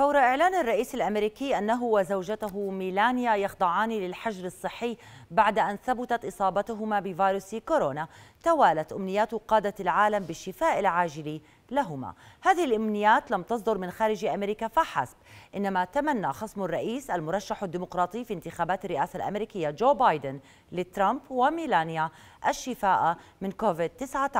فور إعلان الرئيس الأمريكي أنه وزوجته ميلانيا يخضعان للحجر الصحي بعد أن ثبتت إصابتهما بفيروس كورونا توالت أمنيات قادة العالم بالشفاء العاجل لهما هذه الإمنيات لم تصدر من خارج أمريكا فحسب إنما تمنى خصم الرئيس المرشح الديمقراطي في انتخابات الرئاسة الأمريكية جو بايدن لترامب وميلانيا الشفاء من كوفيد-19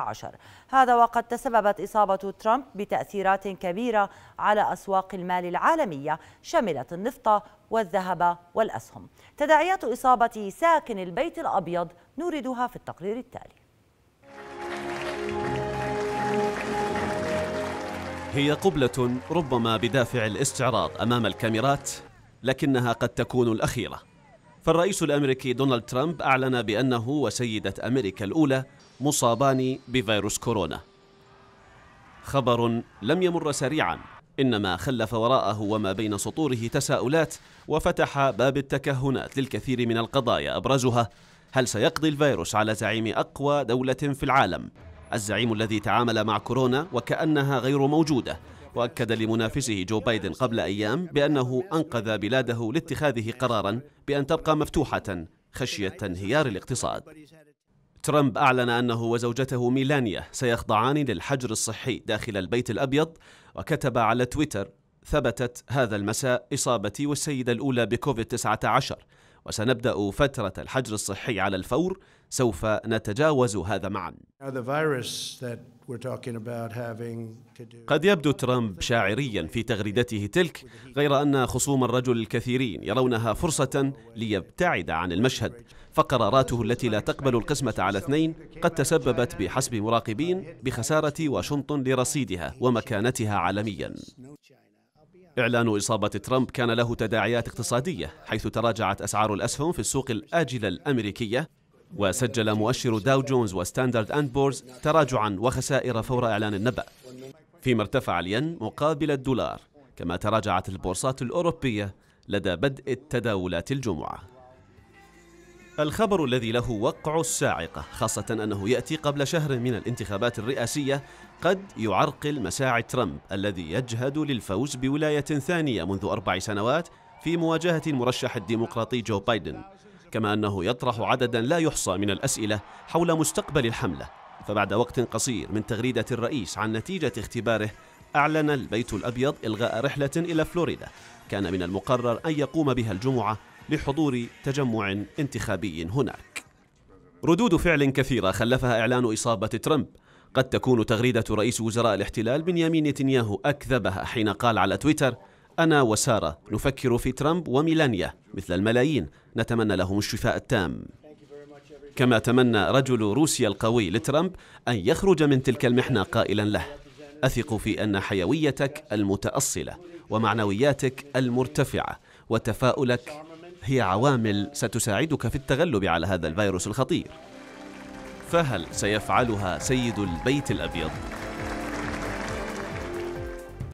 هذا وقد تسببت إصابة ترامب بتأثيرات كبيرة على أسواق المال العالمية شملت النفط والذهب والأسهم تداعيات إصابة ساكن البيت الأبيض نوردها في التقرير التالي هي قبلة ربما بدافع الاستعراض أمام الكاميرات لكنها قد تكون الأخيرة فالرئيس الأمريكي دونالد ترامب أعلن بأنه وسيدة أمريكا الأولى مصابان بفيروس كورونا خبر لم يمر سريعا إنما خلف وراءه وما بين سطوره تساؤلات وفتح باب التكهنات للكثير من القضايا أبرزها هل سيقضي الفيروس على زعيم أقوى دولة في العالم الزعيم الذي تعامل مع كورونا وكأنها غير موجودة وأكد لمنافسه جو بايدن قبل أيام بأنه أنقذ بلاده لاتخاذه قرارا بأن تبقى مفتوحة خشية انهيار الاقتصاد ترامب أعلن أنه وزوجته ميلانيا سيخضعان للحجر الصحي داخل البيت الأبيض وكتب على تويتر ثبتت هذا المساء إصابتي والسيدة الأولى بكوفيد-19 وسنبدأ فترة الحجر الصحي على الفور سوف نتجاوز هذا معاً قد يبدو ترامب شاعريا في تغريدته تلك غير أن خصوم الرجل الكثيرين يرونها فرصة ليبتعد عن المشهد فقراراته التي لا تقبل القسمة على اثنين قد تسببت بحسب مراقبين بخسارة واشنطن لرصيدها ومكانتها عالميا إعلان إصابة ترامب كان له تداعيات اقتصادية حيث تراجعت أسعار الأسهم في السوق الآجلة الأمريكية وسجل مؤشر داو جونز وستاندرد أند بورز تراجعا وخسائر فور إعلان النبأ فيما ارتفع الين مقابل الدولار كما تراجعت البورصات الأوروبية لدى بدء التداولات الجمعة الخبر الذي له وقع الساعقة خاصة أنه يأتي قبل شهر من الانتخابات الرئاسية قد يعرقل مساعي ترامب الذي يجهد للفوز بولاية ثانية منذ أربع سنوات في مواجهة المرشح الديمقراطي جو بايدن كما أنه يطرح عددا لا يحصى من الأسئلة حول مستقبل الحملة فبعد وقت قصير من تغريدة الرئيس عن نتيجة اختباره أعلن البيت الأبيض إلغاء رحلة إلى فلوريدا كان من المقرر أن يقوم بها الجمعة لحضور تجمع انتخابي هناك ردود فعل كثيرة خلفها إعلان إصابة ترامب قد تكون تغريدة رئيس وزراء الاحتلال بنيامين نتنياهو أكذبها حين قال على تويتر أنا وسارة نفكر في ترامب وميلانيا مثل الملايين نتمنى لهم الشفاء التام كما تمنى رجل روسيا القوي لترامب أن يخرج من تلك المحنة قائلا له أثق في أن حيويتك المتأصلة ومعنوياتك المرتفعة وتفاؤلك هي عوامل ستساعدك في التغلب على هذا الفيروس الخطير فهل سيفعلها سيد البيت الأبيض؟